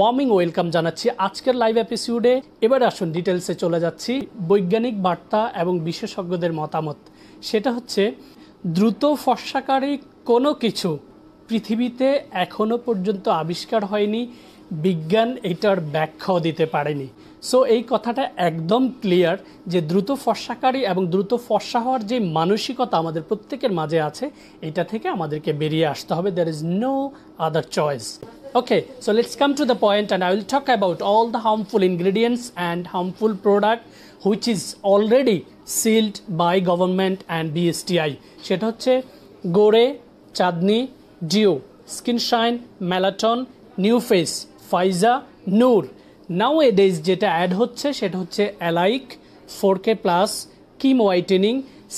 Warming welcome জানাচ্ছি আজকের live এপিসোডে এবার আসুন ডিটেলসে চলে যাচ্ছি বৈজ্ঞানিক বার্তা এবং বিশেষজ্ঞদের মতামত সেটা হচ্ছে দ্রুত ফর্সাকারী কোনো কিছু পৃথিবীতে এখনও পর্যন্ত আবিষ্কার হয়নি বিজ্ঞান এটার ব্যাখ্যাও দিতে পারেনি সো এই কথাটা একদম ক্লিয়ার যে দ্রুত ফর্সাকারী এবং দ্রুত ফর্সা হওয়ার যে মানসিকতা আমাদের প্রত্যেকের মাঝে আছে এটা থেকে আমাদেরকে বেরিয়ে আসতে হবে there is no other choice Okay, so let's come to the point and I will talk about all the harmful ingredients and harmful product which is already sealed by government and BSTI. সেটা হচ্ছে গোরে চাঁদনি ডিও skin shine ম্যালাটন new face Faiza Noor নাও এডেজ যেটা ad হচ্ছে সেটা হচ্ছে অ্যালাইক ফোর কে প্লাস কিম হোয়াইটেনিং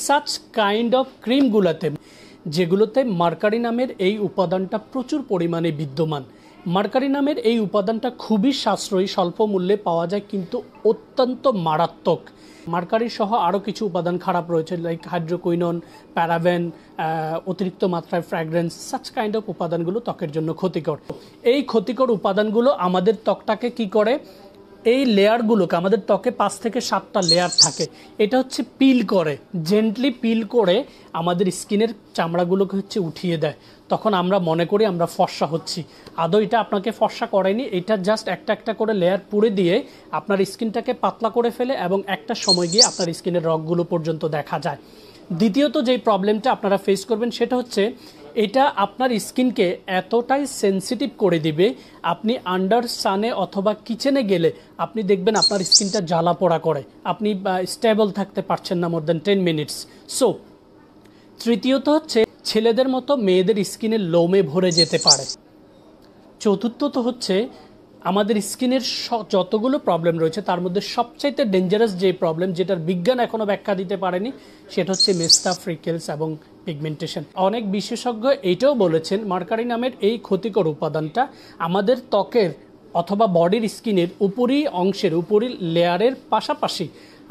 সাচ কাইন্ড অফ ক্রিমগুলোতে যেগুলোতে মার্কারি নামের এই উপাদানটা প্রচুর পরিমাণে বিদ্যমান মার্কারি নামের এই উপাদানটা খুবই সাশ্রয়ী স্বল্প মূল্যে পাওয়া যায় কিন্তু অত্যন্ত মারাত্মক মার্কারি সহ আরও কিছু উপাদান খারাপ রয়েছে লাইক হাইড্রোকুইনন প্যারাভেন অতিরিক্ত মাত্রায় ফ্র্যাগ্রেন্স সাচ কাইন্ড অফ উপাদানগুলো ত্বকের জন্য ক্ষতিকর এই ক্ষতিকর উপাদানগুলো আমাদের ত্বকটাকে কি করে এই লেয়ারগুলোকে আমাদের ত্বকে পাঁচ থেকে সাতটা লেয়ার থাকে এটা হচ্ছে পিল করে জেন্টলি পিল করে আমাদের স্কিনের চামড়াগুলোকে হচ্ছে উঠিয়ে দেয় তখন আমরা মনে করি আমরা ফর্সা হচ্ছি আদৌ এটা আপনাকে ফর্সা করেনি এটা জাস্ট একটা একটা করে লেয়ার পুড়ে দিয়ে আপনার স্কিনটাকে পাতলা করে ফেলে এবং একটা সময় গিয়ে আপনার স্কিনের রগগুলো পর্যন্ত দেখা যায় দ্বিতীয়ত যেই প্রবলেমটা আপনারা ফেস করবেন সেটা হচ্ছে এটা আপনার স্কিনকে এতটাই সেন্সিটিভ করে দিবে আপনি আন্ডার সানে অথবা কিচেনে গেলে আপনি দেখবেন আপনার স্কিনটা জ্বালা পোড়া করে আপনি স্টেবল থাকতে পারছেন না more than ten minutes so তৃতীয়ত হচ্ছে ছেলেদের মতো মেয়েদের স্কিনে লোমে ভরে যেতে পারে চতুর্থত হচ্ছে আমাদের স্কিনের যতগুলো প্রবলেম রয়েছে তার মধ্যে সবচাইতে ডেঞ্জারাস যে প্রবলেম যেটার বিজ্ঞান এখনও ব্যাখ্যা দিতে পারেনি সেটা হচ্ছে মেস্তা ফ্রিকেলস এবং পিগমেন্টেশন অনেক বিশেষজ্ঞ এইটাও বলেছেন মার্কারি নামের এই ক্ষতিকর উপাদানটা আমাদের ত্বকের অথবা বডির স্কিনের উপরি অংশের উপরি লেয়ারের পাশাপাশি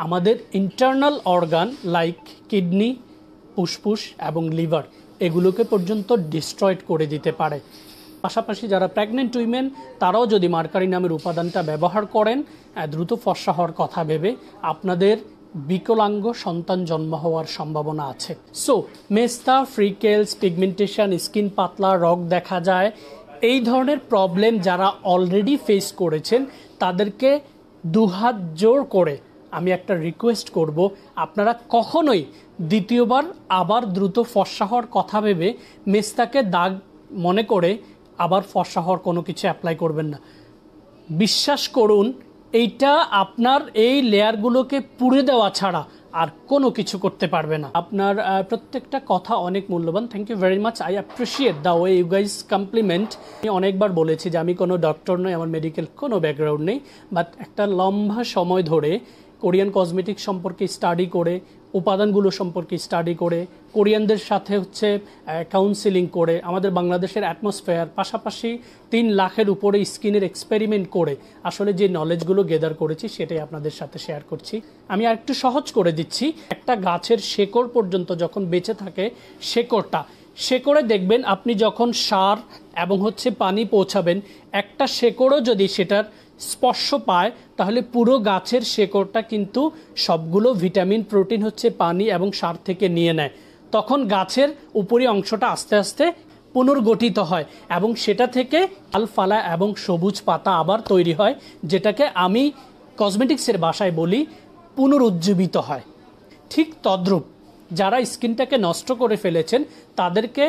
আমাদের ইন্টারনাল অর্গান লাইক কিডনি ফুসফুস এবং লিভার এগুলোকে পর্যন্ত ডিস্ট্রয়েড করে দিতে পারে পাশাপাশি যারা প্রেগনেন্ট উইমেন তারাও যদি মার্কারি নামের উপাদানটা ব্যবহার করেন দ্রুত ফর্সা হওয়ার কথা ভেবে আপনাদের বিকলাঙ্গ সন্তান জন্ম হওয়ার সম্ভাবনা আছে সো মেস্তা ফ্রিকেলস পিগমেন্টেশন স্কিন পাতলা রক দেখা যায় এই ধরনের প্রবলেম যারা অলরেডি ফেস করেছেন তাদেরকে দুহাত জোর করে আমি একটা রিকোয়েস্ট করব আপনারা কখনোই দ্বিতীয়বার আবার দ্রুত ফর্সা হওয়ার কথা ভেবে মেস্তাকে দাগ মনে করে আবার ফর্সা হওয়ার কোনো কিছু অ্যাপ্লাই করবেন না বিশ্বাস করুন এইটা আপনার এই লেয়ারগুলোকে পুড়ে দেওয়া ছাড়া আর কোনো কিছু করতে পারবে না আপনার প্রত্যেকটা কথা অনেক মূল্যবান thank you very much I appreciate the way you guys compliment আমি অনেকবার বলেছি যে আমি কোনো ডক্টর নই আমার মেডিকেল কোনো ব্যাকগ্রাউন্ড নেই বাট একটা লম্বা সময় ধরে কোরিয়ান কসমেটিক সম্পর্কে স্টাডি করে উপাদানগুলো সম্পর্কে স্টাডি করে কোরিয়ানদের সাথে হচ্ছে কাউন্সিলিং করে আমাদের বাংলাদেশের অ্যাটমসফেয়ার পাশাপাশি তিন লাখের উপরে স্কিনের এক্সপেরিমেন্ট করে আসলে যে নলেজগুলো গেদার করেছি সেটাই আপনাদের সাথে শেয়ার করছি আমি আর একটু সহজ করে দিচ্ছি একটা গাছের শেকড় পর্যন্ত যখন বেঁচে থাকে শেকড়টা শেকড়ে দেখবেন আপনি যখন সার এবং হচ্ছে পানি পৌঁছাবেন একটা শেকড়ও যদি সেটার স্পর্শ পায় তাহলে পুরো গাছের শেকড়টা কিন্তু সবগুলো ভিটামিন প্রোটিন হচ্ছে পানি এবং সার থেকে নিয়ে নেয় তখন গাছের উপরি অংশটা আস্তে আস্তে পুনর্গঠিত হয় এবং সেটা থেকে আলফালা এবং সবুজ পাতা আবার তৈরি হয় যেটাকে আমি কসমেটিক্সের বাসায় বলি পুনরুজ্জীবিত হয় ঠিক তদ্রূপ যারা স্কিনটাকে নষ্ট করে ফেলেছেন তাদেরকে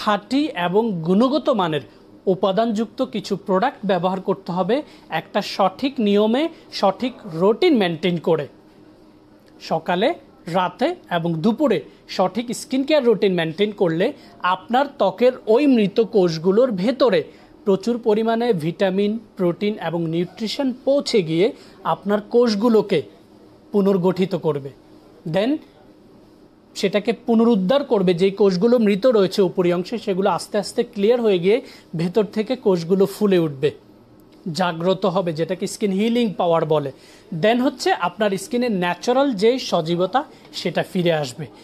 খাঁটি এবং গুণগত মানের উপাদানযুক্ত কিছু প্রোডাক্ট ব্যবহার করতে হবে একটা সঠিক নিয়মে সঠিক রুটিন মেনটেন করে সকালে রাতে এবং দুপুরে সঠিক স্কিন কেয়ার রুটিন মেনটেন করলে আপনার ত্বকের ওই মৃত কোষগুলোর ভেতরে প্রচুর পরিমাণে ভিটামিন প্রোটিন এবং নিউট্রিশন পৌঁছে গিয়ে আপনার কোষগুলোকে পুনর্গঠিত করবে দেন সেটাকে পুনরুদ্ধার করবে যে কোষগুলো মৃত রয়েছে উপরি অংশে সেগুলো আস্তে আস্তে ক্লিয়ার হয়ে গিয়ে ভেতর থেকে কোষগুলো ফুলে উঠবে জাগ্রত হবে যেটাকে স্কিন হিলিং পাওয়ার বলে দেন হচ্ছে আপনার স্কিনের ন্যাচারাল যে সজীবতা সেটা ফিরে আসবে